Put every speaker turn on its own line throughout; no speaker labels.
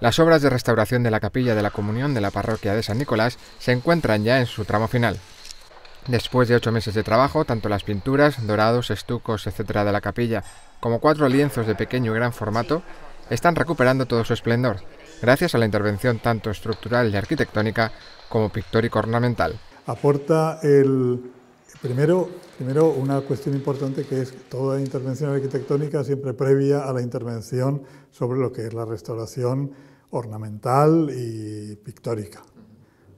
Las obras de restauración de la capilla de la comunión de la parroquia de San Nicolás se encuentran ya en su tramo final. Después de ocho meses de trabajo, tanto las pinturas, dorados, estucos, etcétera de la capilla, como cuatro lienzos de pequeño y gran formato, están recuperando todo su esplendor, gracias a la intervención tanto estructural y arquitectónica como pictórico ornamental.
Aporta el, Primero, primero, una cuestión importante que es toda intervención arquitectónica siempre previa a la intervención sobre lo que es la restauración ornamental y pictórica.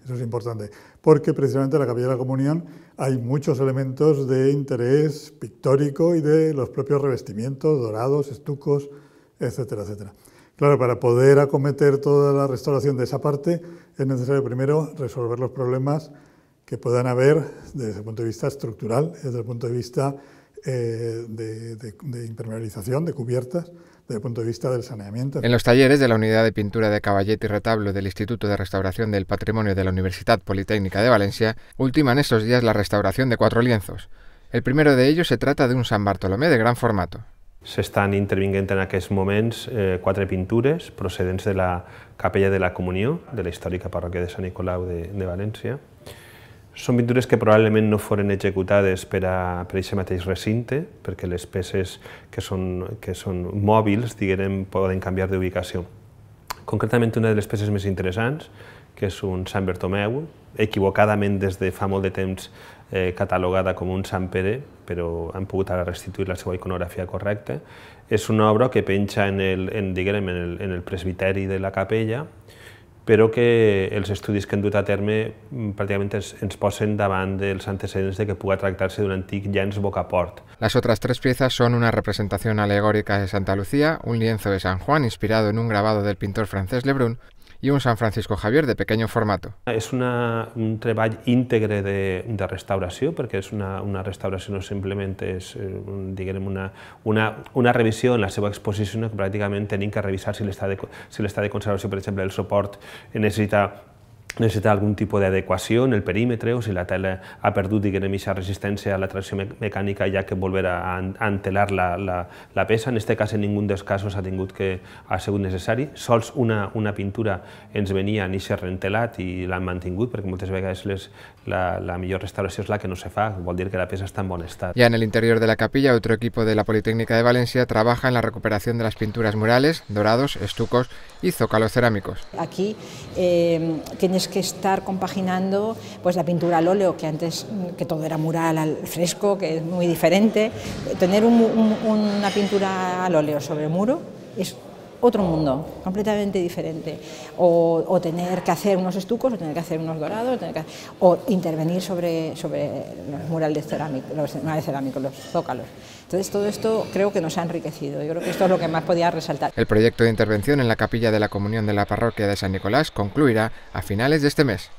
Eso es importante, porque precisamente en la Capilla de la Comunión hay muchos elementos de interés pictórico y de los propios revestimientos, dorados, estucos, etcétera, etcétera. Claro, para poder acometer toda la restauración de esa parte es necesario primero resolver los problemas que puedan haber desde el punto de vista estructural, desde el punto de vista eh, de, impermeabilización, de cubiertas, desde el punto de vista del saneamiento. En los
talleres de la Unidad de Pintura de Caballete y Retablo del Instituto de Restauración del Patrimonio de la Universidad Politécnica de Valencia, ultiman estos días la restauración de cuatro lienzos. El primero de ellos se trata de un San Bartolomé de gran formato. Se están interviniendo en aquel momentos eh, cuatro pinturas procedentes de
la capella de la Comunión de la histórica parroquia de San Nicolau de, de Són pintures que probablement no foren executades per a per aquest mateix recinte, perquè les peces que són, que són mòbils, diguem, poden canviar d'ubicació. Concretament, una de les peces més interessants, que és un Sant Bertomeu, equivocadament des de fa molt de temps eh, catalogada com un Sant Pere, però han pogut ara restituir la seva iconografia correcta. És una obra que penja en el, en, diguem, en el, en el presbiteri de la capella, però que els estudis que han dut a terme mm, pràcticament ens, ens
posen davant dels antecedents de que pugui tractar-se d'un antic llenç bocaport. Les altres tres peces són una representació alegòrica de Santa Lucía, un lienzo de Sant Juan inspirado en un gravat del pintor francès Lebrun y un San Francisco Javier de pequeño formato.
Es un trabajo íntegre de, restauración, porque es una, restauración, simplemente, no simplemente es eh, una, una, una revisión la seva exposición que prácticamente tienen que revisar si le de, si de conservación por ejemplo, el soporte necesita. necessita algun tipus d'adequació en el perímetre o si la tela ha perdut diguem, aquesta resistència a la tracció mecànica ja que volver a, entelar la, la, la peça. En aquest cas, en ningun dels casos ha tingut que ha sigut necessari. Sols una, una pintura ens venia en aquest rentelat i l'han mantingut perquè moltes vegades les, la, la millor restauració és la que no se fa, vol dir que la peça està en bon estat. Ja en el
interior de la capilla, otro equipo de la Politécnica de València trabaja en la recuperació de les pintures murales, dorados, estucos i zócalos cerámicos.
Aquí eh, tienes que estar compaginando pues la pintura al óleo, que antes que todo era mural al fresco, que es muy diferente. Tener una pintura al óleo sobre muro es otro mundo, completamente diferente. O, tener que hacer unos estucos, o tener que hacer unos dorados, o, intervenir sobre, sobre los murales cerámicos, los murales cerámicos, los zócalos. Entonces todo esto creo que nos ha enriquecido, yo creo que esto es lo que más podía resaltar.
El proyecto de intervención en la capilla de la Comunión de la Parroquia de San Nicolás concluirá a finales de este mes.